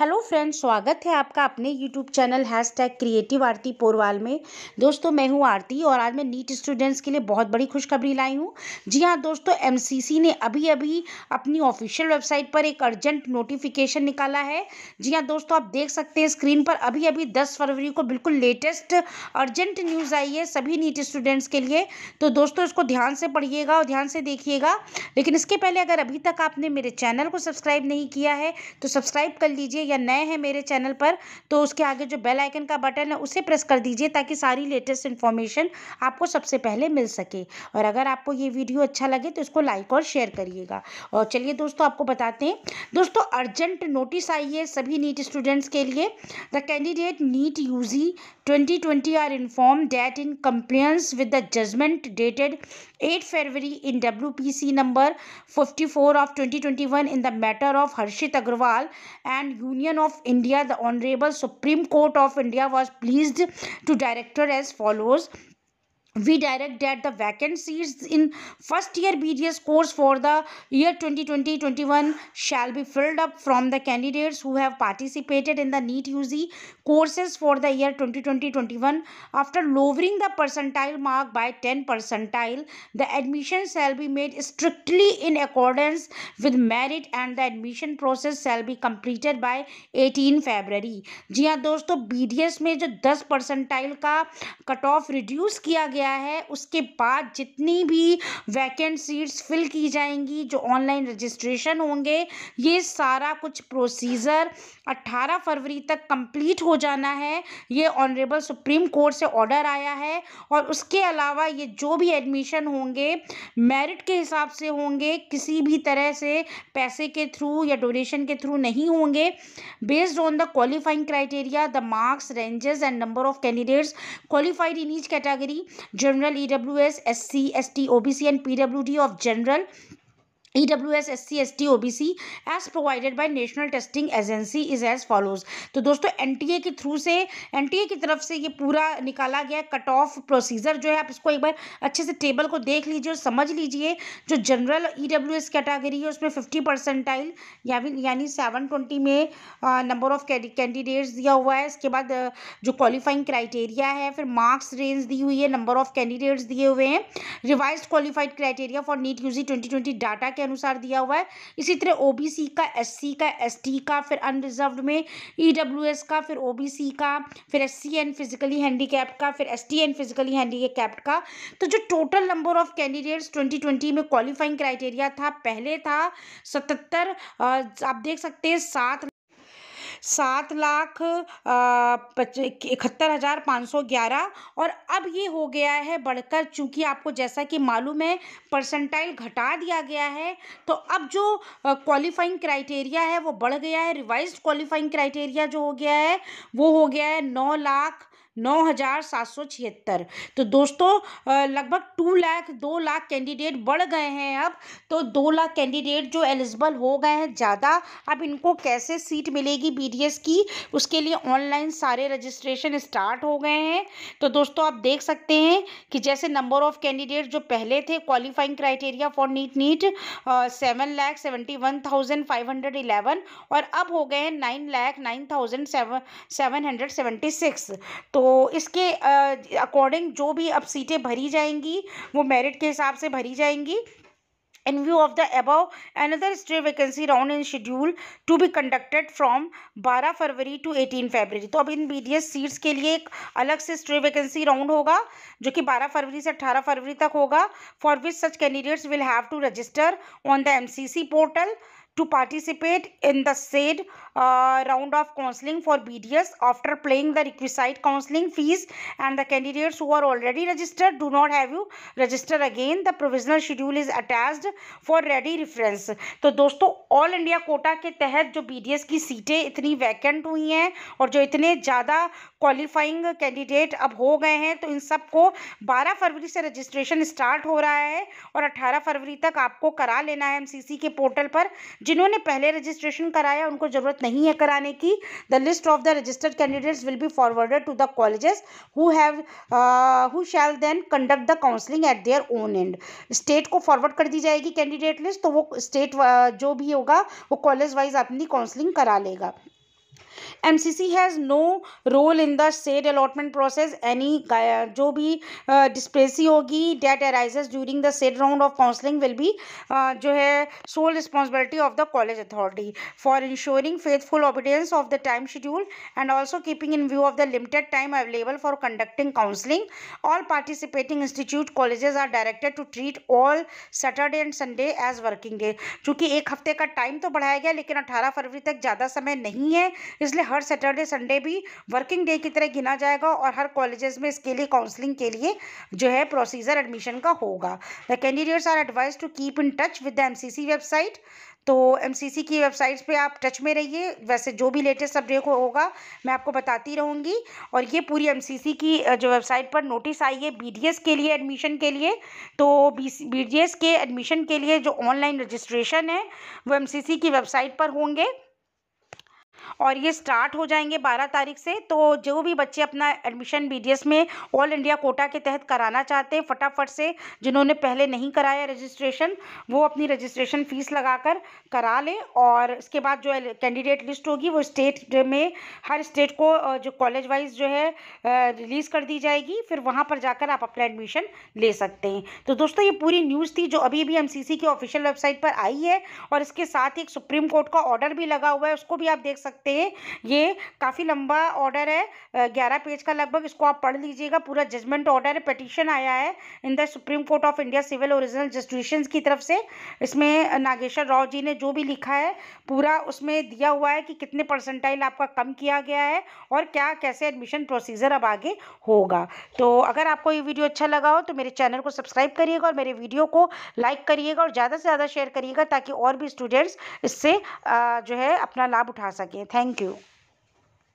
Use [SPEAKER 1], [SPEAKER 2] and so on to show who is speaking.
[SPEAKER 1] hello friends स्वागत है आपका अपने YouTube channel hashtag creative Aarti Porwal में दोस्तों मैं हूं आरती और आज मैं नीट स्टूडेंट्स के लिए बहुत बड़ी खुशखबरी लाई हूं जी हां दोस्तों एमसीसी ने अभी अभी अपनी ऑफिशियल वेबसाइट पर एक अर्जेंट नोटिफिकेशन निकाला है जी हाँ दोस्तों आप देख सकते हैं स्क्रीन पर अभी अभी दस फरवरी को बिल्कुल लेटेस्ट अर्जेंट न्यूज़ आई है सभी नीट स्टूडेंट्स के लिए तो दोस्तों इसको ध्यान से पढ़िएगा और ध्यान से देखिएगा लेकिन इसके पहले अगर अभी तक आपने मेरे चैनल को सब्सक्राइब नहीं किया है तो सब्सक्राइब कर लीजिए या नए हैं मेरे चैनल पर तो उसके आगे जो बेल आइकन का बटन है उसे प्रेस कर दीजिए ताकि सारी लेटेस्ट इन्फॉर्मेशन आपको सबसे पहले मिल सके और अगर आपको ये वीडियो अच्छा लगे तो इसको लाइक और शेयर करिएगा और चलिए दोस्तों आपको बताते हैं दोस्तों अर्जेंट नोटिस आई है सभी नीट स्टूडेंट्स के लिए the candidate NEET U G are inform that in compliance with the judgment dated eight February in W number fifty four of twenty twenty one in the matter of Harshit Agarwal and U Union of India, the Honorable Supreme Court of India was pleased to direct her as follows we direct that the vacancies in first year bgs course for the year 2020-21 shall be filled up from the candidates who have participated in the NEET UG courses for the year 2020-21 after lowering the percentile mark by 10 percentile the admission shall be made strictly in accordance with merit and the admission process shall be completed by 18 February ji ha dosto bgs mein jo 10 percentile ka cut off reduce kiya गया गया है उसके बाद जितनी भी vacant seats fill की जाएंगी जो ऑनलाइन रजिस्ट्रेशन होंगे ये सारा कुछ प्रोसीजर 18 फरवरी तक कंप्लीट हो जाना है ये ऑनरेबल सुप्रीम कोर्ट से ऑर्डर आया है और उसके अलावा ये जो भी एडमिशन होंगे मेरिट के हिसाब से होंगे किसी भी तरह से पैसे के थ्रू या डोनेशन के थ्रू नहीं होंगे based on the qualifying criteria the marks ranges and number of candidates qualified in each category General EWS, SC, ST, OBC and PWD of General E W S S C S T O B C as provided by National Testing Agency is as follows तो दोस्तों N T A के through से N T A की तरफ से ये पूरा निकाला गया कट ऑफ प्रोसीजर जो है आप इसको एक बार अच्छे से टेबल को देख लीजिए और समझ लीजिए जो general E W S category है उसमें फिफ्टी परसेंटाइल या फिर यानी सेवन ट्वेंटी में नंबर ऑफ कैंडिडेट्स दिया हुआ है इसके बाद जो क्वालिफाइंग क्राइटेरिया है फिर मार्क्स रेंज दी हुई है नंबर ऑफ कैंडिडेट्स दिए हुए हैं revise qualified criteria for NEET UG twenty twenty data के अनुसार दिया हुआ है इसी तरह ओ का एस का एस का फिर अनरिजर्व में ई e का फिर ओ का फिर S C and physically handy का फिर S T and physically handy का तो जो टोटल नंबर ऑफ कैंडिडेट्स 2020 में क्वालिफाइंग क्राइटेरिया था पहले था सतहत्तर आप देख सकते हैं सात सात लाख इकहत्तर हज़ार पाँच सौ ग्यारह और अब ये हो गया है बढ़कर चूँकि आपको जैसा कि मालूम है परसेंटाइल घटा दिया गया है तो अब जो क्वालिफाइंग क्राइटेरिया है वो बढ़ गया है रिवाइज क्वालिफाइंग क्राइटेरिया जो हो गया है वो हो गया है नौ लाख नौ हज़ार सात सौ छिहत्तर तो दोस्तों लगभग टू लाख दो लाख कैंडिडेट बढ़ गए हैं अब तो दो लाख कैंडिडेट जो एलिजिबल हो गए हैं ज़्यादा अब इनको कैसे सीट मिलेगी बीडीएस की उसके लिए ऑनलाइन सारे रजिस्ट्रेशन स्टार्ट हो गए हैं तो दोस्तों आप देख सकते हैं कि जैसे नंबर ऑफ़ कैंडिडेट जो पहले थे qualifying criteria for NEET NEET seven lakh seventy one thousand five hundred eleven और अब हो गए हैं nine lakh nine thousand seven seven hundred seventy six तो तो इसके अकॉर्डिंग जो भी अब सीटें भरी जाएंगी वो मेरिट के हिसाब से भरी जाएंगी in view of the above another stray vacancy round in schedule to be conducted from 12 February to 18 February तो अब इन एस सीट्स के लिए एक अलग से स्टे वैकेंसी राउंड होगा जो कि 12 फरवरी से 18 फरवरी तक होगा for which such candidates will have to register on the MCC portal to participate in the said uh, round of counseling for BDS after paying the requisite counseling fees and the candidates who are already registered do not have you register again the provisional schedule is attached for ready reference तो दोस्तों all India quota के तहत जो BDS की सीटें इतनी vacant हुई हैं और जो इतने ज़्यादा क्वालिफाइंग कैंडिडेट अब हो गए हैं तो इन सब को 12 फरवरी से रजिस्ट्रेशन स्टार्ट हो रहा है और 18 फरवरी तक आपको करा लेना है एमसीसी के पोर्टल पर जिन्होंने पहले रजिस्ट्रेशन कराया उनको ज़रूरत नहीं है कराने की the list of the registered candidates will be forwarded to the colleges who have who shall then conduct the counselling at their own end state को फॉरवर्ड कर दी जाएगी कैंडिडेट लिस्ट तो वो स्टेट uh, जो भी होगा वो कॉलेज वाइज अपनी काउंसलिंग करा लेगा M C C has no role in the said allotment process any जो भी डिस्प्लेसी होगी that arises during the said round of counselling will be जो है sole responsibility of the college authority for ensuring faithful obedience of the time schedule and also keeping in view of the limited time available for conducting counselling all participating institute colleges are directed to treat all Saturday and Sunday as working day चूंकि एक हफ्ते का time तो बढ़ाया गया लेकिन अट्ठारह फरवरी तक ज़्यादा समय नहीं है इस इसलिए हर सैटरडे संडे भी वर्किंग डे की तरह गिना जाएगा और हर कॉलेजेस में इसके लिए काउंसलिंग के लिए जो है प्रोसीजर एडमिशन का होगा the candidates are advise to keep in touch with the M website तो एम की वेबसाइट्स पे आप टच में रहिए वैसे जो भी लेटेस्ट अपडेट हो होगा मैं आपको बताती रहूँगी और ये पूरी एम की जो वेबसाइट पर नोटिस आई है बी के लिए एडमिशन के लिए तो बी के एडमिशन के लिए जो ऑनलाइन रजिस्ट्रेशन है वो एम की वेबसाइट पर होंगे और ये स्टार्ट हो जाएंगे 12 तारीख से तो जो भी बच्चे अपना एडमिशन बीडीएस में ऑल इंडिया कोटा के तहत कराना चाहते हैं फटाफट से जिन्होंने पहले नहीं कराया रजिस्ट्रेशन वो अपनी रजिस्ट्रेशन फ़ीस लगाकर करा लें और इसके बाद जो कैंडिडेट लिस्ट होगी वो स्टेट में हर स्टेट को जो कॉलेज वाइज जो है रिलीज़ कर दी जाएगी फिर वहाँ पर जाकर आप अपना एडमिशन ले सकते हैं तो दोस्तों ये पूरी न्यूज़ थी जो अभी भी एम की ऑफिशियल वेबसाइट पर आई है और इसके साथ ही एक सुप्रीम कोर्ट का ऑर्डर भी लगा हुआ है उसको भी आप देख सकते सकते हैं ये काफ़ी लंबा ऑर्डर है ग्यारह पेज का लगभग इसको आप पढ़ लीजिएगा पूरा जजमेंट ऑर्डर है पटिशन आया है in the Supreme Court of India civil original jurisdiction की तरफ से इसमें नागेश्वर राव जी ने जो भी लिखा है पूरा उसमें दिया हुआ है कि कितने परसेंटाइल आपका कम किया गया है और क्या कैसे एडमिशन प्रोसीजर अब आगे होगा तो अगर आपको ये वीडियो अच्छा लगा हो तो मेरे चैनल को सब्सक्राइब करिएगा और मेरे वीडियो को लाइक करिएगा और ज़्यादा से ज़्यादा शेयर करिएगा ताकि और भी स्टूडेंट्स इससे जो है अपना लाभ उठा सकें ಓಕೆ ಥ್ಯಾಂಕ್ ಯು